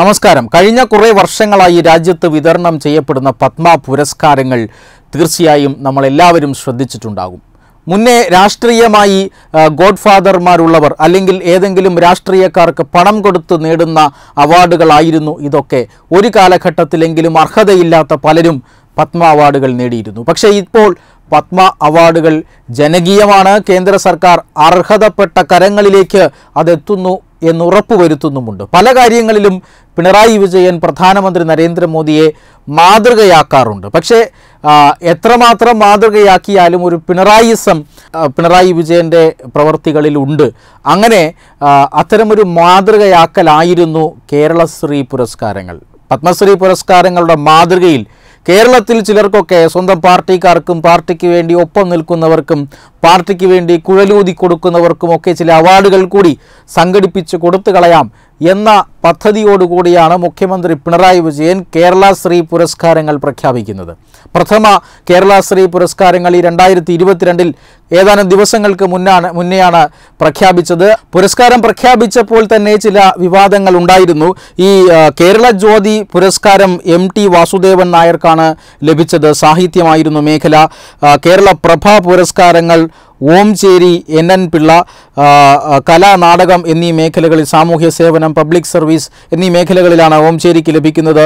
നമസ്കാരം കഴിഞ്ഞ കുറേ വർഷങ്ങളായി രാജ്യത്ത് വിതരണം ചെയ്യപ്പെടുന്ന പത്മ പുരസ്കാരങ്ങൾ തീർച്ചയായും നമ്മളെല്ലാവരും ശ്രദ്ധിച്ചിട്ടുണ്ടാകും മുന്നേ രാഷ്ട്രീയമായി ഗോഡ്ഫാദർമാരുള്ളവർ അല്ലെങ്കിൽ ഏതെങ്കിലും രാഷ്ട്രീയക്കാർക്ക് പണം കൊടുത്ത് നേടുന്ന അവാർഡുകളായിരുന്നു ഇതൊക്കെ ഒരു കാലഘട്ടത്തിലെങ്കിലും അർഹതയില്ലാത്ത പലരും പത്മ അവാർഡുകൾ നേടിയിരുന്നു പക്ഷേ ഇപ്പോൾ പത്മ അവാർഡുകൾ ജനകീയമാണ് കേന്ദ്ര സർക്കാർ അർഹതപ്പെട്ട കരങ്ങളിലേക്ക് അതെത്തുന്നു എന്ന് ഉറപ്പുവരുത്തുന്നുമുണ്ട് പല കാര്യങ്ങളിലും പിണറായി വിജയൻ പ്രധാനമന്ത്രി നരേന്ദ്രമോദിയെ മാതൃകയാക്കാറുണ്ട് പക്ഷേ എത്രമാത്രം മാതൃകയാക്കിയാലും ഒരു പിണറായിസം പിണറായി വിജയൻ്റെ പ്രവർത്തികളിലുണ്ട് അങ്ങനെ അത്തരമൊരു മാതൃകയാക്കലായിരുന്നു കേരളശ്രീ പുരസ്കാരങ്ങൾ പത്മശ്രീ പുരസ്കാരങ്ങളുടെ മാതൃകയിൽ കേരളത്തിൽ ചിലർക്കൊക്കെ സ്വന്തം പാർട്ടിക്കാർക്കും പാർട്ടിക്ക് വേണ്ടി ഒപ്പം നിൽക്കുന്നവർക്കും പാർട്ടിക്ക് വേണ്ടി കുഴലൂതി കൊടുക്കുന്നവർക്കും ഒക്കെ ചില അവാർഡുകൾ കൂടി സംഘടിപ്പിച്ച് കൊടുത്തു കളയാം എന്ന പദ്ധതിയോടുകൂടിയാണ് മുഖ്യമന്ത്രി പിണറായി വിജയൻ കേരള ശ്രീ പുരസ്കാരങ്ങൾ പ്രഖ്യാപിക്കുന്നത് പ്രഥമ കേരള ശ്രീ പുരസ്കാരങ്ങൾ ഈ രണ്ടായിരത്തി ഇരുപത്തിരണ്ടിൽ ഏതാനും ദിവസങ്ങൾക്ക് മുന്നാണ് മുന്നെയാണ് പ്രഖ്യാപിച്ചത് പുരസ്കാരം പ്രഖ്യാപിച്ചപ്പോൾ തന്നെ ചില വിവാദങ്ങൾ ഉണ്ടായിരുന്നു ഈ കേരള ജ്യോതി പുരസ്കാരം എം ടി വാസുദേവൻ നായർക്കാണ് ലഭിച്ചത് സാഹിത്യമായിരുന്നു മേഖല കേരള പ്രഭ പുരസ്കാരങ്ങൾ ഓംചേരി എൻ എൻ പിള്ള കലാ നാടകം എന്നീ മേഖലകളിൽ സാമൂഹ്യ സേവനം പബ്ലിക് സർവീസ് എന്നീ മേഖലകളിലാണ് ഓംചേരിക്ക് ലഭിക്കുന്നത്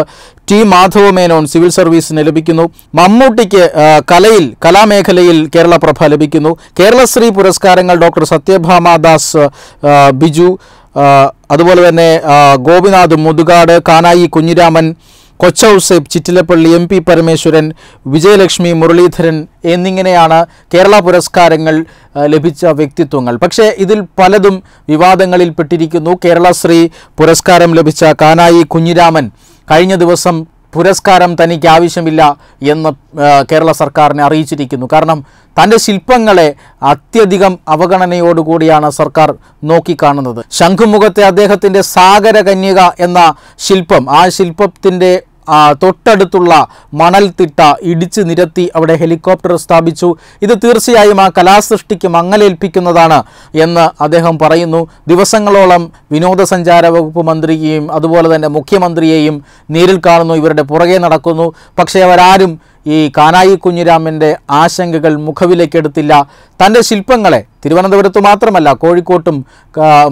ടി മാധവ മേനോൻ സിവിൽ സർവീസിന് ലഭിക്കുന്നു മമ്മൂട്ടിക്ക് കലയിൽ കലാമേഖലയിൽ കേരളപ്രഭ ലഭിക്കുന്നു കേരളശ്രീ പുരസ്കാരങ്ങൾ ഡോക്ടർ സത്യഭാമ ദാസ് ബിജു അതുപോലെ തന്നെ ഗോപിനാഥ് മുതുകാട് കാനായി കുഞ്ഞിരാമൻ സേബ് ചിറ്റിലപ്പള്ളി എം പി പരമേശ്വരൻ വിജയലക്ഷ്മി മുരളീധരൻ എന്നിങ്ങനെയാണ് കേരള പുരസ്കാരങ്ങൾ ലഭിച്ച വ്യക്തിത്വങ്ങൾ പക്ഷേ ഇതിൽ പലതും വിവാദങ്ങളിൽപ്പെട്ടിരിക്കുന്നു കേരളശ്രീ പുരസ്കാരം ലഭിച്ച കാനായി കുഞ്ഞിരാമൻ കഴിഞ്ഞ ദിവസം പുരസ്കാരം തനിക്ക് ആവശ്യമില്ല എന്ന് കേരള സർക്കാരിനെ അറിയിച്ചിരിക്കുന്നു കാരണം തൻ്റെ ശില്പങ്ങളെ അത്യധികം അവഗണനയോടുകൂടിയാണ് സർക്കാർ നോക്കിക്കാണുന്നത് ശംഖുമുഖത്തെ അദ്ദേഹത്തിൻ്റെ സാഗര കന്യക എന്ന ശില്പം ആ ശില്പത്തിൻ്റെ തൊട്ടടുത്തുള്ള മണൽത്തിട്ട ഇടിച്ചു നിരത്തി അവിടെ ഹെലികോപ്റ്റർ സ്ഥാപിച്ചു ഇത് തീർച്ചയായും ആ കലാസൃഷ്ടിക്ക് മങ്ങലേൽപ്പിക്കുന്നതാണ് എന്ന് അദ്ദേഹം പറയുന്നു ദിവസങ്ങളോളം വിനോദസഞ്ചാര വകുപ്പ് മന്ത്രിയെയും അതുപോലെ തന്നെ മുഖ്യമന്ത്രിയെയും നേരിൽ കാണുന്നു ഇവരുടെ പുറകെ നടക്കുന്നു പക്ഷേ അവരാരും ഈ കാനായി കുഞ്ഞിരാമൻ്റെ ആശങ്കകൾ മുഖവിലേക്കെടുത്തില്ല തൻ്റെ ശില്പങ്ങളെ തിരുവനന്തപുരത്ത് മാത്രമല്ല കോഴിക്കോട്ടും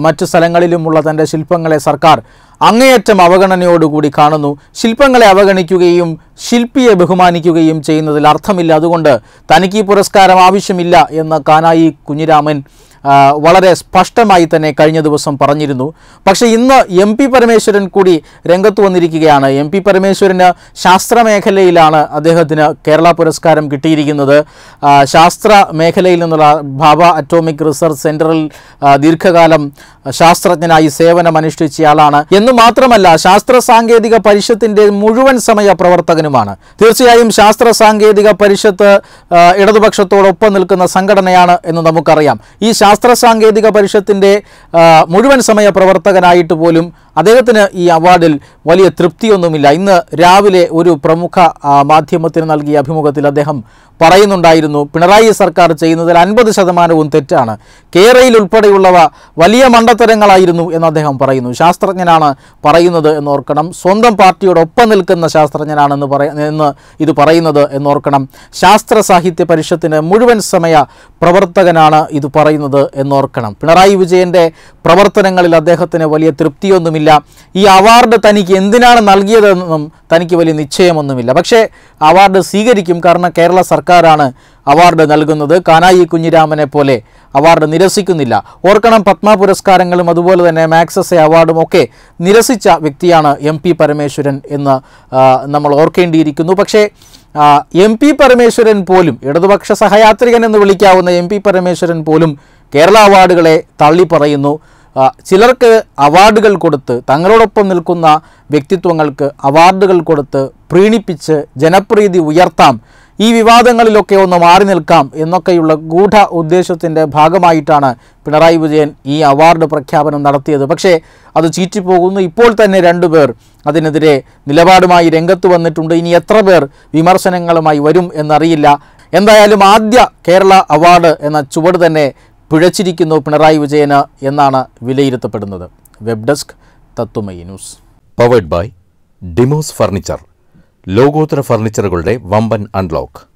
മറ്റു സ്ഥലങ്ങളിലുമുള്ള തൻ്റെ ശില്പങ്ങളെ സർക്കാർ അങ്ങേയറ്റം അവഗണനയോടുകൂടി കാണുന്നു ശില്പങ്ങളെ അവഗണിക്കുകയും ശില്പിയെ ബഹുമാനിക്കുകയും ചെയ്യുന്നതിൽ അർത്ഥമില്ല അതുകൊണ്ട് തനിക്ക് ഈ പുരസ്കാരം ആവശ്യമില്ല എന്ന് കാനായി കുഞ്ഞിരാമൻ വളരെ സ്പഷ്ടമായി തന്നെ കഴിഞ്ഞ ദിവസം പറഞ്ഞിരുന്നു പക്ഷേ ഇന്ന് എം പി പരമേശ്വരൻ കൂടി രംഗത്ത് വന്നിരിക്കുകയാണ് എം പി പരമേശ്വരന് ശാസ്ത്രമേഖലയിലാണ് അദ്ദേഹത്തിന് കേരള പുരസ്കാരം കിട്ടിയിരിക്കുന്നത് ശാസ്ത്ര മേഖലയിൽ നിന്നുള്ള ഭാബ അറ്റോമിക് റിസർച്ച് സെൻറ്ററിൽ ദീർഘകാലം ശാസ്ത്രജ്ഞനായി സേവനമനുഷ്ഠിച്ചയാളാണ് എന്ന് മാത്രമല്ല ശാസ്ത്ര സാങ്കേതിക പരിഷത്തിൻ്റെ മുഴുവൻ സമയ പ്രവർത്തകനുമാണ് തീർച്ചയായും ശാസ്ത്ര സാങ്കേതിക പരിഷത്ത് ഇടതുപക്ഷത്തോടൊപ്പം നിൽക്കുന്ന സംഘടനയാണ് എന്ന് നമുക്കറിയാം ഈ ശാസ്ത്ര സാങ്കേതിക പരിഷത്തിൻ്റെ മുഴുവൻ സമയ പ്രവർത്തകനായിട്ട് പോലും അദ്ദേഹത്തിന് ഈ അവാർഡിൽ വലിയ തൃപ്തിയൊന്നുമില്ല ഇന്ന് രാവിലെ ഒരു പ്രമുഖ മാധ്യമത്തിന് നൽകിയ അഭിമുഖത്തിൽ അദ്ദേഹം പറയുന്നുണ്ടായിരുന്നു പിണറായി സർക്കാർ ചെയ്യുന്നതിൽ അൻപത് ശതമാനവും തെറ്റാണ് കേരളയിൽ ഉൾപ്പെടെയുള്ളവ വലിയ മണ്ടത്തരങ്ങളായിരുന്നു എന്ന് അദ്ദേഹം പറയുന്നു ശാസ്ത്രജ്ഞനാണ് പറയുന്നത് എന്നോർക്കണം സ്വന്തം പാർട്ടിയോടൊപ്പം നിൽക്കുന്ന ശാസ്ത്രജ്ഞനാണെന്ന് പറ എന്ന് ഇത് പറയുന്നത് എന്നോർക്കണം ശാസ്ത്ര സാഹിത്യ പരിഷത്തിന് മുഴുവൻ സമയ പ്രവർത്തകനാണ് ഇത് പറയുന്നത് എന്നോർക്കണം പിണറായി വിജയൻ്റെ പ്രവർത്തനങ്ങളിൽ അദ്ദേഹത്തിന് വലിയ തൃപ്തിയൊന്നുമില്ല അറിയില്ല ഈ അവാർഡ് തനിക്ക് എന്തിനാണ് നൽകിയതെന്നും തനിക്ക് വലിയ നിശ്ചയമൊന്നുമില്ല പക്ഷേ അവാർഡ് സ്വീകരിക്കും കാരണം കേരള സർക്കാരാണ് അവാർഡ് നൽകുന്നത് കാനായി കുഞ്ഞിരാമനെ പോലെ അവാർഡ് നിരസിക്കുന്നില്ല ഓർക്കണം പത്മ പുരസ്കാരങ്ങളും അതുപോലെ തന്നെ മാക്സസ് അവാർഡും ഒക്കെ നിരസിച്ച വ്യക്തിയാണ് എം പി പരമേശ്വരൻ എന്ന് നമ്മൾ ഓർക്കേണ്ടിയിരിക്കുന്നു പക്ഷേ എം പി പരമേശ്വരൻ പോലും ഇടതുപക്ഷ സഹയാത്രികൻ എന്ന് വിളിക്കാവുന്ന എം പി പരമേശ്വരൻ പോലും കേരള അവാർഡുകളെ തള്ളിപ്പറയുന്നു ചിലർക്ക് അവാർഡുകൾ കൊടുത്ത് തങ്ങളോടൊപ്പം നിൽക്കുന്ന വ്യക്തിത്വങ്ങൾക്ക് അവാർഡുകൾ കൊടുത്ത് പ്രീണിപ്പിച്ച് ജനപ്രീതി ഉയർത്താം ഈ വിവാദങ്ങളിലൊക്കെ ഒന്ന് മാറി നിൽക്കാം എന്നൊക്കെയുള്ള ഗൂഢ ഉദ്ദേശത്തിൻ്റെ ഭാഗമായിട്ടാണ് പിണറായി വിജയൻ ഈ അവാർഡ് പ്രഖ്യാപനം നടത്തിയത് പക്ഷേ അത് ചീറ്റിപ്പോകുന്നു ഇപ്പോൾ തന്നെ രണ്ടുപേർ അതിനെതിരെ നിലപാടുമായി രംഗത്ത് വന്നിട്ടുണ്ട് ഇനി എത്ര പേർ വിമർശനങ്ങളുമായി വരും എന്നറിയില്ല എന്തായാലും ആദ്യ കേരള അവാർഡ് എന്ന ചുവട് തന്നെ പിഴച്ചിരിക്കുന്നു പിണറായി വിജയന് എന്നാണ് വിലയിരുത്തപ്പെടുന്നത് web desk Tatwamayi news powered by Demos furniture ലോകോത്തര ഫർണിച്ചറുകളുടെ വമ്പൻ അൺലോക്ക്